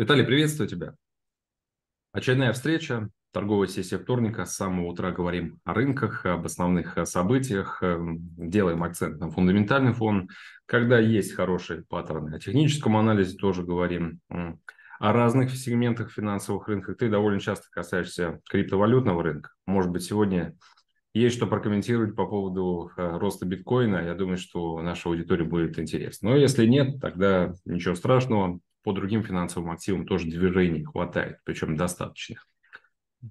Виталий, приветствую тебя. Очередная встреча, торговая сессия вторника. С самого утра говорим о рынках, об основных э, событиях, эм, делаем акцент на фундаментальный фон. Когда есть хорошие паттерны, о техническом анализе тоже говорим о разных сегментах финансовых рынков. Ты довольно часто касаешься криптовалютного рынка. Может быть, сегодня есть что прокомментировать по поводу э, роста биткоина. Я думаю, что наша аудитория будет интересна. Но ну, а если нет, тогда ничего страшного по другим финансовым активам тоже движений хватает, причем достаточных.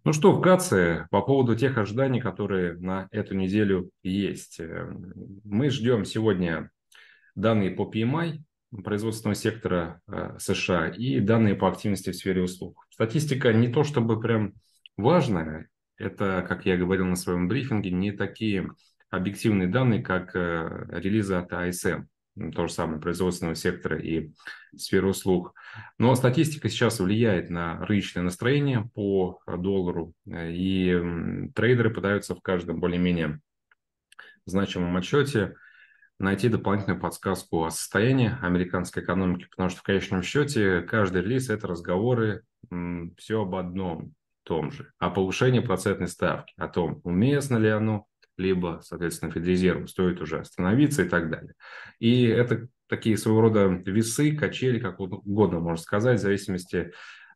Ну что, вкратце, по поводу тех ожиданий, которые на эту неделю есть. Э, мы ждем сегодня данные по PMI производственного сектора э, США и данные по активности в сфере услуг. Статистика не то чтобы прям важная, это, как я говорил на своем брифинге, не такие объективные данные, как э, релизы от ASM. А то же самое производственного сектора и сферы услуг. Но статистика сейчас влияет на рыночное настроение по доллару, э, и трейдеры пытаются в каждом более-менее значимом отчете найти дополнительную подсказку о состоянии американской экономики, потому что в конечном счете каждый релиз – это разговоры все об одном том же, о повышении процентной ставки, о том, уместно ли оно, либо, соответственно, Федрезерву стоит уже остановиться и так далее. И это такие своего рода весы, качели, как угодно можно сказать, в зависимости от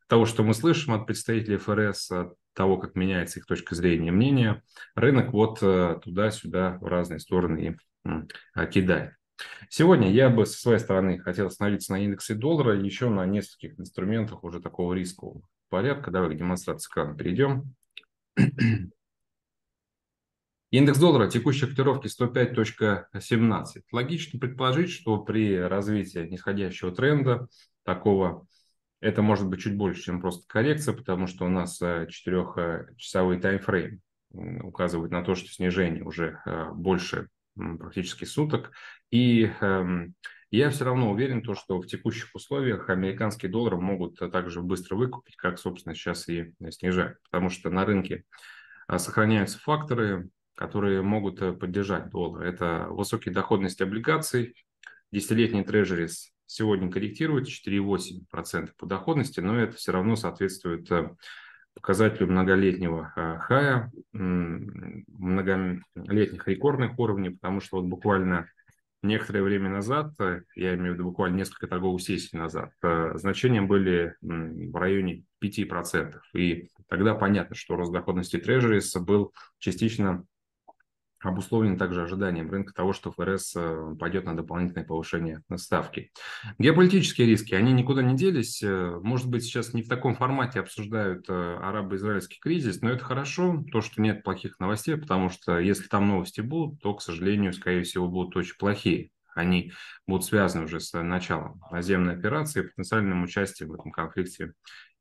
того, что мы слышим от представителей ФРС, от того, как меняется их точка зрения и мнения, рынок вот э, туда-сюда в разные стороны и э, кидает. Сегодня я бы со своей стороны хотел остановиться на индексе доллара и еще на нескольких инструментах уже такого рискового порядка. Давай к демонстрации экрана перейдем. Индекс доллара текущей котировки 105.17. Логично предположить, что при развитии нисходящего тренда такого это может быть чуть больше, чем просто коррекция, потому что у нас э, четырехчасовой таймфрейм указывает на то, что снижение уже э, больше практически суток. И эм, я все равно уверен, то, что в текущих условиях американские доллары могут э, также быстро выкупить, как, собственно, сейчас и снижают. Потому что на рынке сохраняются факторы которые могут э, поддержать доллар. Это высокие доходности облигаций, десятилетний трежерис сегодня корректирует 4,8% по доходности, но это все равно соответствует э, показателю многолетнего э, хая, многолетних рекордных уровней, потому что вот буквально некоторое время назад, я имею в виду буквально несколько торговых сессий назад, значения были в районе 5%. И тогда понятно, что рост доходности трежерис был частично обусловлен также ожиданием рынка того, что ФРС э, пойдет на дополнительное повышение ставки. Геополитические риски, они никуда не делись. Э, может быть, сейчас не в таком формате обсуждают э, арабо-израильский кризис, но это хорошо, то, что нет плохих новостей, потому что если там новости будут, то, к сожалению, скорее всего, будут очень плохие. Они будут связаны уже с началом наземной операции и потенциальным участием в этом конфликте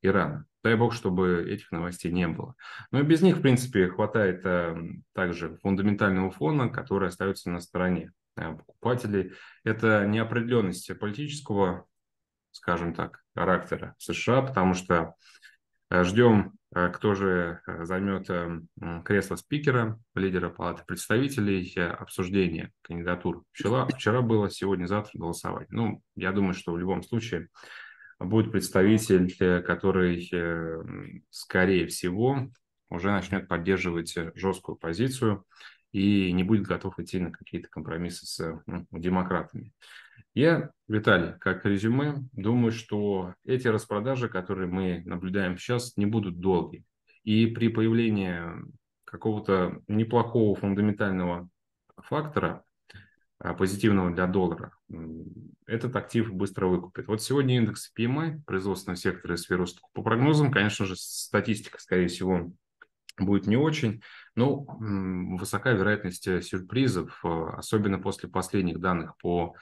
Ирана. Дай бог, чтобы этих новостей не было. Но и без них, в принципе, хватает э, также фундаментального фона, который остается на стороне э, покупателей. Это неопределенность политического, скажем так, характера США, потому что э, ждем, э, кто же э, займет э, кресло спикера, лидера Палаты представителей, э, обсуждение кандидатур. Вчера, вчера было, сегодня, завтра голосовать. Ну, я думаю, что в любом случае будет представитель, э, который, э, скорее всего, уже начнет поддерживать э, жесткую позицию и не будет готов идти на какие-то компромиссы с ну, демократами. Я, Виталий, как резюме, думаю, что эти распродажи, которые мы наблюдаем сейчас, не будут долгими. И при появлении какого-то неплохого фундаментального фактора, Э, позитивного для доллара, этот актив быстро выкупит. Вот сегодня индекс PMI производственного сектора и сферы услуг. По прогнозам, конечно же, статистика, скорее всего, будет не очень, но высока вероятность э, сюрпризов, э, особенно после последних данных по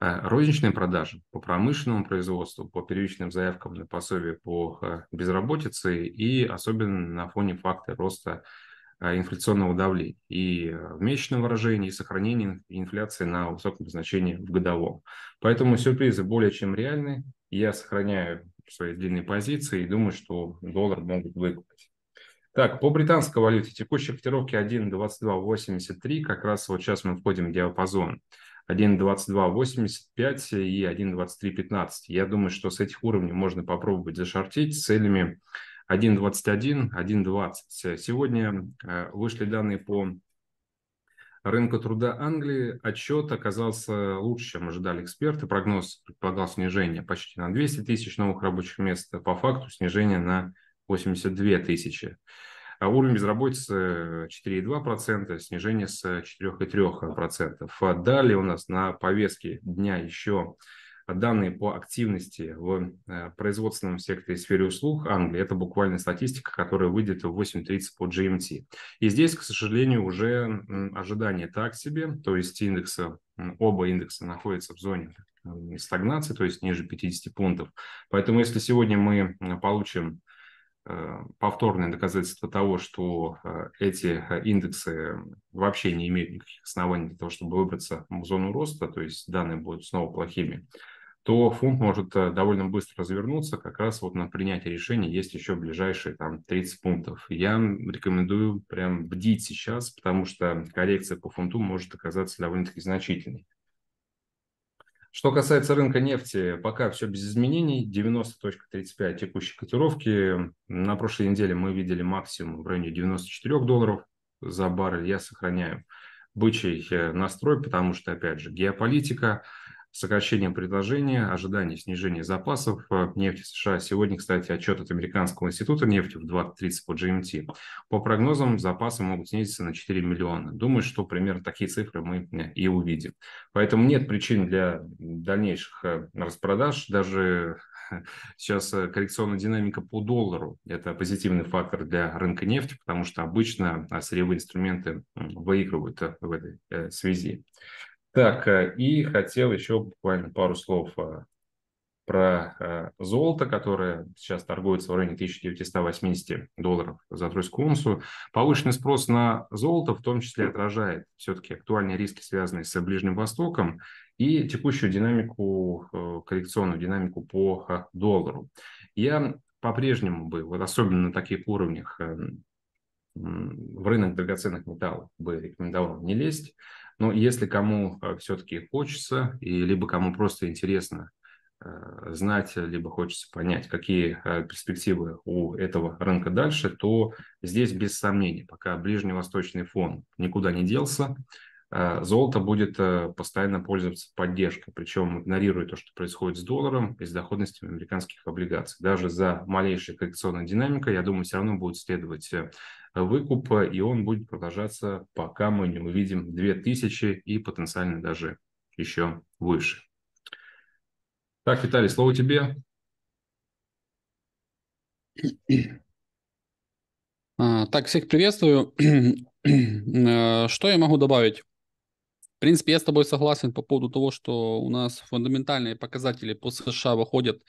розничным продажам, по промышленному производству, по первичным заявкам на пособие по безработице и особенно на фоне факта роста а, инфляционного давления и э, в месячном выражении, и сохранение инфляции на высоком значении в годовом. Поэтому сюрпризы более чем реальны. Я сохраняю свои длинные позиции и думаю, что доллар могут выкупать. Так, по британской валюте текущие котировки 1.2283, как раз вот сейчас мы входим в диапазон. 1.2285 и 1.2315. Я думаю, что с этих уровней можно попробовать зашортить с целями 1.21, 1.20. Сегодня э, вышли данные по рынку труда Англии. Отчет оказался лучше, чем ожидали эксперты. Прогноз предполагал снижение почти на 200 тысяч новых рабочих мест, а по факту снижение на 82 тысячи. А уровень безработицы 4,2%, э, снижение с 4,3%. А далее у нас на повестке дня еще данные по активности в э, производственном секторе и сфере услуг Англии. Это буквально статистика, которая выйдет в 8.30 по GMT. И здесь, к сожалению, уже ожидание так себе, то есть индекса, оба индекса находятся в зоне э, стагнации, то есть ниже 50 пунктов. Поэтому если сегодня мы э, получим повторное доказательство того, что эти индексы вообще не имеют никаких оснований для того, чтобы выбраться в зону роста, то есть данные будут снова плохими, то фунт может э, довольно быстро развернуться. Как раз вот на принятие решения есть еще ближайшие там 30 пунктов. Я рекомендую прям бдить сейчас, потому что коррекция по фунту может оказаться довольно-таки значительной. Что касается рынка нефти, пока все без изменений. 90.35 текущей котировки. На прошлой неделе мы видели максимум в районе 94 долларов за баррель. Я сохраняю бычий э, настрой, потому что, опять же, геополитика – сокращение предложения, ожидание снижения запасов э, нефти США. Сегодня, кстати, отчет от Американского института нефти в 20.30 по GMT. По прогнозам, запасы могут снизиться на 4 миллиона. Думаю, что примерно такие цифры мы э, и увидим. Поэтому нет причин для дальнейших э, распродаж. Даже сейчас коррекционная динамика по доллару – это позитивный фактор для рынка нефти, потому что обычно а, сырьевые инструменты выигрывают в этой связи. Так, э, и хотел еще буквально пару слов э, про э, золото, которое сейчас торгуется в районе 1980 долларов за тройскую унцию. Повышенный спрос на золото в том числе отражает все-таки актуальные риски, связанные с Ближним Востоком, и текущую динамику, коррекционную динамику по доллару. Я по-прежнему бы, вот особенно на таких уровнях, эм, в рынок драгоценных металлов бы рекомендовал не лезть. Но если кому э, все-таки хочется, и либо кому просто интересно э, знать, либо хочется понять, какие э, перспективы у этого рынка дальше, то здесь без сомнений, пока ближневосточный фон никуда не делся, золото будет постоянно пользоваться поддержкой, причем игнорируя то, что происходит с долларом и с доходностью американских облигаций. Даже за малейшей коррекционной динамикой, я думаю, все равно будет следовать выкупа, и он будет продолжаться, пока мы не увидим 2000 и потенциально даже еще выше. Так, Виталий, слово тебе. А, так, всех приветствую. Э, что я могу добавить? В принципе, я с тобой согласен по поводу того, что у нас фундаментальные показатели по США выходят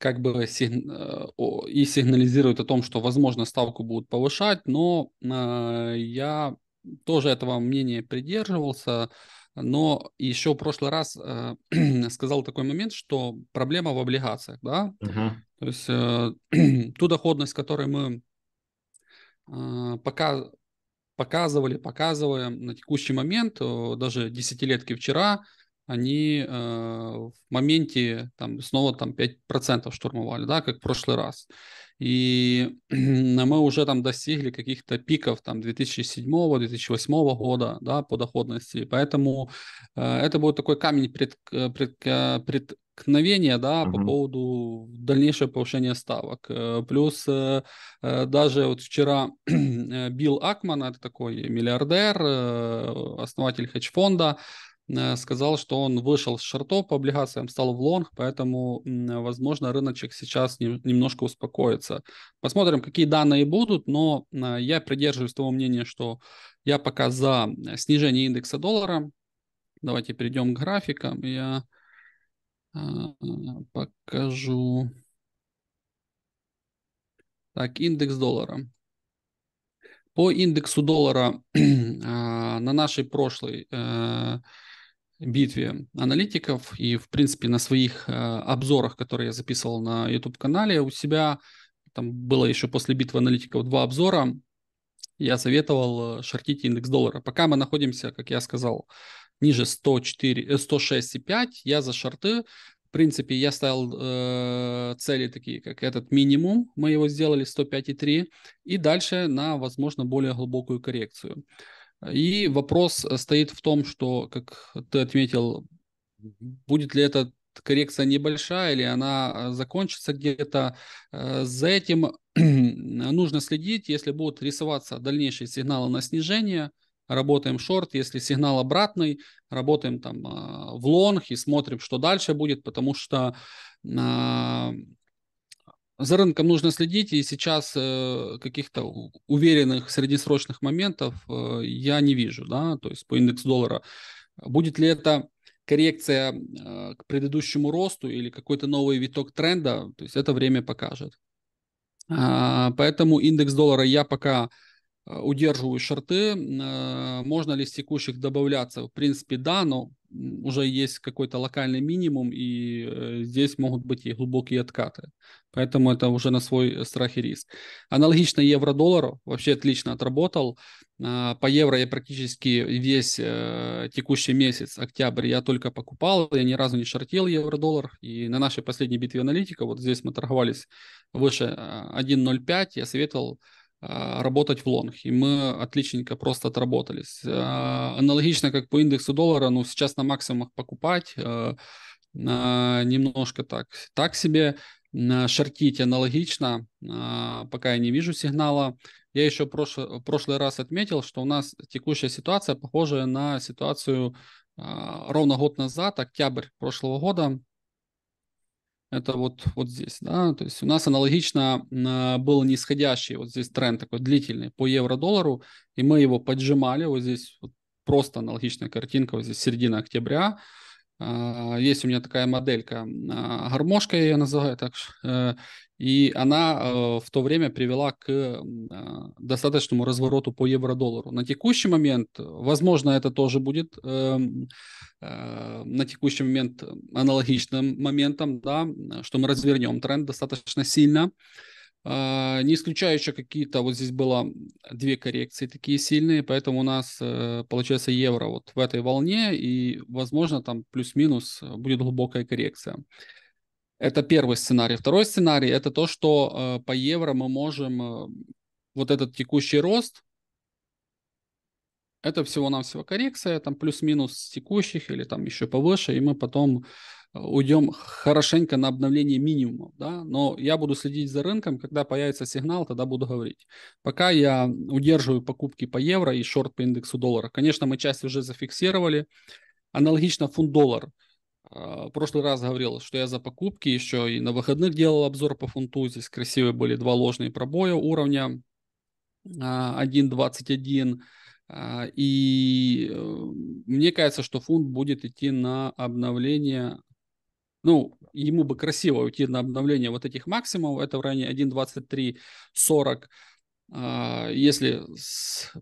как бы э, и сигнализирует о том, что, возможно, ставку будут повышать, но э, я тоже этого мнения придерживался, но еще в прошлый раз э, сказал такой момент, что проблема в облигациях, да, uh-huh. то есть ту доходность, которую мы пока показывали, показываем на текущий момент, даже десятилетки вчера, они э, в моменте там, снова там 5% штурмовали, да, как в прошлый раз. И мы уже там достигли каких-то пиков там 2007-2008 года, да, по доходности. Поэтому э, это будет такой камень пред, э, пред, пред, э, преткновения, да, угу. по поводу дальнейшего повышения ставок. Э, плюс даже вот вчера Билл Акман, это такой миллиардер, основатель хедж-фонда, Э, сказал, что он вышел с шортов по облигациям, стал в лонг, поэтому, э, возможно, рыночек сейчас немножко успокоится. Посмотрим, какие данные будут, но э, я придерживаюсь того мнения, что я пока за снижение индекса доллара. Давайте перейдем к графикам. Я а, покажу. Так, индекс доллара. По индексу доллара а, на нашей прошлой битве аналитиков и, в принципе, на своих э, обзорах, которые я записывал на YouTube-канале у себя, там было еще после битвы аналитиков два обзора, я советовал э, шортить индекс доллара. Пока мы находимся, как я сказал, ниже 104, 106,5, э, я за шорты. В принципе, я ставил э, цели такие, как этот минимум, мы его сделали 105,3, и дальше на, возможно, более глубокую коррекцию. И вопрос э, стоит в том, что, как ты отметил, будет ли эта коррекция небольшая или она э, закончится где-то. Э, за этим нужно следить, если будут рисоваться дальнейшие сигналы на снижение, работаем шорт, если сигнал обратный, работаем там в лонг и смотрим, что дальше будет, потому что а, за рынком нужно следить, и сейчас э, каких-то уверенных среднесрочных моментов э, я не вижу, да, то есть по индексу доллара. Будет ли это коррекция э, к предыдущему росту или какой-то новый виток тренда, то есть это время покажет. А, поэтому индекс доллара я пока удерживаю шорты. Можно ли с текущих добавляться? В принципе, да, но уже есть какой-то локальный минимум, и э, здесь могут быть и глубокие откаты. Поэтому это уже на свой страх и риск. Аналогично евро-доллару, вообще отлично отработал. А, по евро я практически весь э, текущий месяц, октябрь, я только покупал, я ни разу не шортил евро-доллар. И на нашей последней битве аналитика, вот здесь мы торговались выше 1.05, э, я советовал а, работать в лонг, и мы отличненько просто отработались. А, аналогично, как по индексу доллара, ну, сейчас на максимумах покупать, а, немножко так, так себе, шортить аналогично, пока я не вижу сигнала. Я еще прош... прошлый раз отметил, что у нас текущая ситуация похожая на ситуацию ровно год назад, октябрь прошлого года, это вот, вот здесь, да, то есть у нас аналогично э, был нисходящий вот здесь тренд такой длительный по евро-доллару, и мы его поджимали, вот здесь вот просто аналогичная картинка, вот здесь середина октября, а, есть у меня такая моделька, а, гармошка я ее называю так, э, и она э, в то время привела к а, достаточному развороту по евро-доллару. На текущий момент, возможно, это тоже будет эм, э, на текущий момент аналогичным моментом, да, что мы развернем тренд достаточно сильно. А, не исключаю еще какие-то, вот здесь было две коррекции такие сильные, поэтому у нас э, получается евро вот в этой волне, и, возможно, там плюс-минус э, будет глубокая коррекция. Это первый сценарий. Второй сценарий – это то, что э, по евро мы можем вот этот текущий рост, это всего-навсего коррекция, там плюс-минус текущих или там еще повыше, и мы потом уйдем хорошенько на обновление минимумов, да, но я буду следить за рынком, когда появится сигнал, тогда буду говорить. Пока я удерживаю покупки по евро и шорт по индексу доллара. Конечно, мы часть уже зафиксировали. Аналогично фунт-доллар. А, в прошлый раз говорил, что я за покупки еще и на выходных делал обзор по фунту. Здесь красивые были два ложные пробоя уровня 1.21. А, а, и э, мне кажется, что фунт будет идти на обновление ну, ему бы красиво уйти на обновление вот этих максимумов, это в районе 1.2340, а, если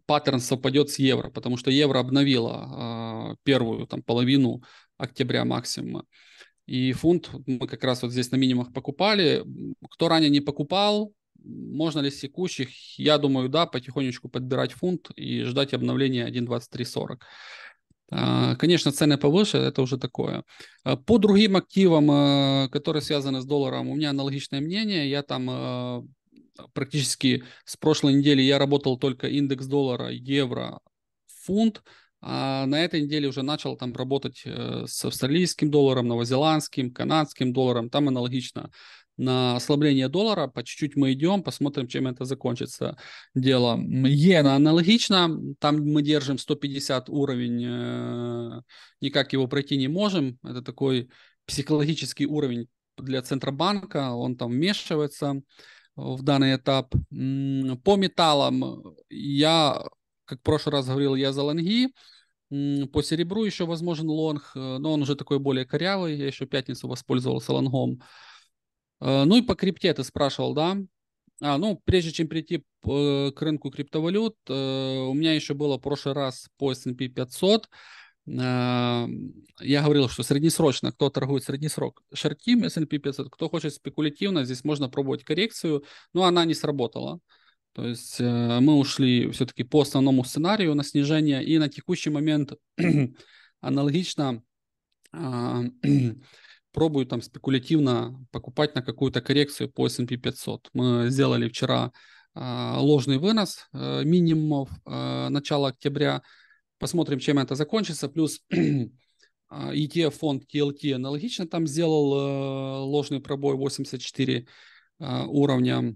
паттерн совпадет с евро, потому что евро обновило а, первую там, половину октября максимума. И фунт мы как раз вот здесь на минимумах покупали. Кто ранее не покупал, можно ли с текущих? Я думаю, да, потихонечку подбирать фунт и ждать обновления 1.2340. А, конечно, цены повыше, это уже такое. А, по другим активам, а, которые связаны с долларом, у меня аналогичное мнение. Я там практически с прошлой недели я работал только индекс доллара, евро, фунт. А на этой неделе уже начал там работать э, с австралийским долларом, новозеландским, канадским долларом, там аналогично на ослабление доллара. По чуть-чуть мы идем, посмотрим, чем это закончится дело. Иена ну, аналогично, там мы держим 150 уровень, э, никак его пройти не можем. Это такой психологический уровень для Центробанка, он там вмешивается в данный этап. По металлам я, как в прошлый раз говорил, я за лонги. По серебру еще возможен лонг, э, но он уже такой более корявый. Я еще пятницу воспользовался лонгом. Э, ну и по крипте ты спрашивал, да? А, ну, прежде чем прийти э, к рынку криптовалют, э, у меня еще было в прошлый раз по S&P 500. Я говорил, что среднесрочно, кто торгует среднесрок шортим S&P 500, кто хочет спекулятивно, здесь можно пробовать коррекцию, но она не сработала. То есть мы ушли все-таки по основному сценарию на снижение, и на текущий момент аналогично а, пробую там спекулятивно покупать на какую-то коррекцию по S&P 500. Мы сделали вчера а, ложный вынос э, минимумов э, начала октября. Посмотрим, чем это закончится. Плюс ETF а, e фонд TLT аналогично там сделал э, ложный пробой 84 уровня.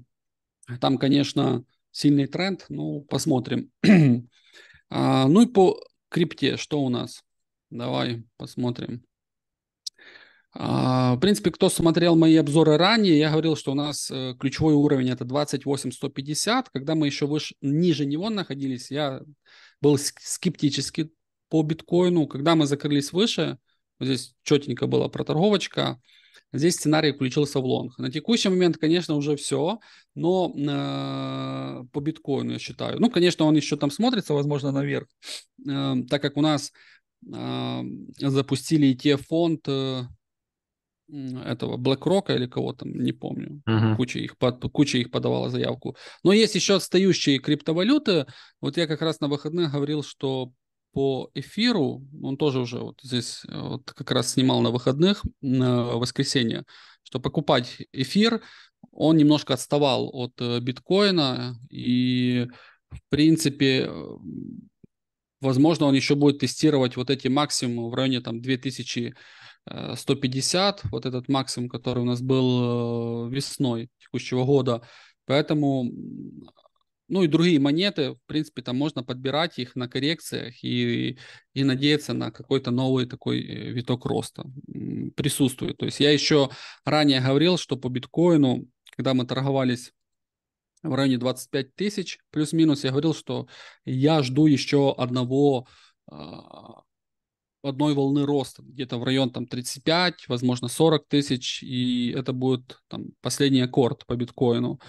Там, конечно, сильный тренд, ну, посмотрим. А, ну и по крипте, что у нас? Давай посмотрим. А, в принципе, кто смотрел мои обзоры ранее, я говорил, что у нас э, ключевой уровень это 28-150. Когда мы еще выше, ниже него находились, я был скептически по биткоину. Когда мы закрылись выше, вот здесь четенько была проторговочка, здесь сценарий включился в лонг. На текущий момент, конечно, уже все, но э, по биткоину я считаю. Ну, конечно, он еще там смотрится, возможно, наверх, э, так как у нас э, запустили ETF-фонд... Э, этого BlackRock или кого там, не помню. Uh-huh. Куча, их, под, куча их подавала заявку. Но есть еще отстающие криптовалюты. Вот я как раз на выходных говорил, что по эфиру, он тоже уже вот здесь э, вот как раз снимал на выходных, на воскресенье, что покупать эфир, он немножко отставал от э, биткоина, и в принципе возможно он еще будет тестировать вот эти максимумы в районе там 2000 150, э, вот этот максимум, который у нас был э, весной текущего года. Поэтому, ну и другие монеты, в принципе, там можно подбирать их на коррекциях и, и надеяться на какой-то новый такой э, виток роста присутствует. То есть я еще ранее говорил, что по биткоину, когда мы торговались в районе 25 тысяч плюс-минус, я говорил, что я жду еще одного а, одной волны роста, где-то в район там 35, возможно 40 тысяч, и это будет там последний аккорд по биткоину.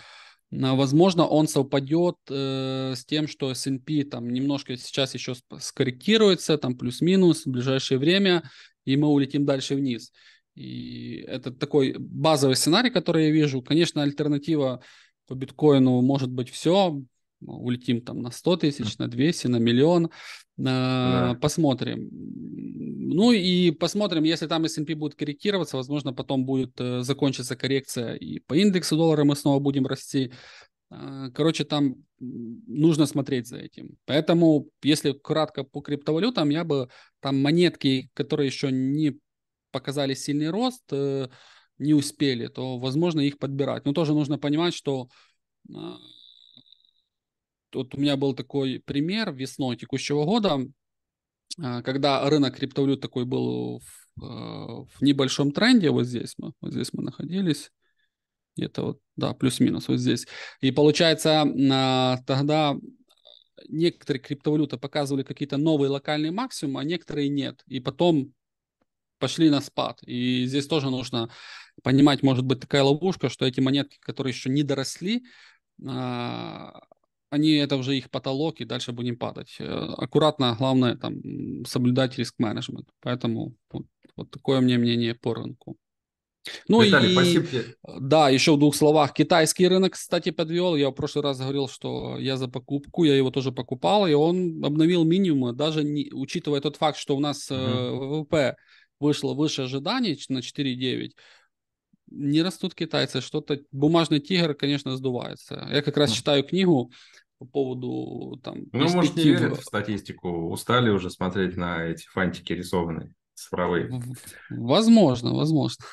А, возможно, он совпадет э, с тем, что S&P там немножко сейчас еще скорректируется, там плюс-минус в ближайшее время, и мы улетим дальше вниз. И это такой базовый сценарий, который я вижу. Конечно, альтернатива по биткоину может быть все. Ну, улетим там на 100 тысяч, на 200, на миллион, да. Э, посмотрим. Ну и посмотрим, если там S&P будет корректироваться, возможно, потом будет э, закончиться коррекция и по индексу доллара мы снова будем расти. Э, короче, там нужно смотреть за этим. Поэтому, если кратко по криптовалютам, я бы там монетки, которые еще не показали сильный рост, не успели, то, возможно, их подбирать. Но тоже нужно понимать, что вот у меня был такой пример весной текущего года, а, когда рынок криптовалют такой был в, а, в небольшом тренде, вот здесь мы, вот здесь мы находились, где-то вот, да, плюс-минус вот здесь. И получается, а, тогда некоторые криптовалюты показывали какие-то новые локальные максимумы, а некоторые нет. И потом пошли на спад. И здесь тоже нужно понимать, может быть, такая ловушка, что эти монетки, которые еще не доросли, они это уже их потолок, и дальше будем падать. Э, аккуратно, главное, там, соблюдать риск-менеджмент. Поэтому вот, вот такое мне мнение по рынку. Ну Виталий, и спасибо да, еще в двух словах. Китайский рынок, кстати, подвел. Я в прошлый раз говорил, что я за покупку, я его тоже покупал, и он обновил минимумы, даже не, учитывая тот факт, что у нас угу. Э, ВВП вышло выше ожиданий на 4,9 не растут китайцы, что-то бумажный тигр, конечно, сдувается. Я как раз читаю книгу по поводу там... Ну, может, не верят в статистику, устали уже смотреть на эти фантики рисованные, цифровые. Возможно, возможно.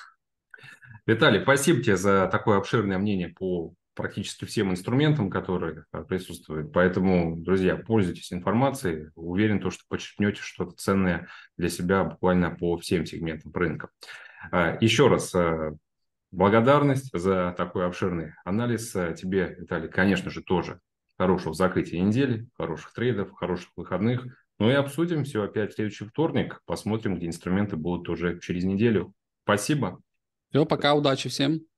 Виталий, спасибо тебе за такое обширное мнение по практически всем инструментам, которые а, присутствуют. Поэтому, друзья, пользуйтесь информацией. Уверен, то, что почерпнете что-то ценное для себя буквально по всем сегментам рынка. А, еще раз а, благодарность за такой обширный анализ. Тебе, Виталий, конечно же, тоже хорошего закрытия недели, хороших трейдов, хороших выходных. Ну и обсудим все опять в следующий вторник. Посмотрим, где инструменты будут уже через неделю. Спасибо. Все, пока, удачи всем.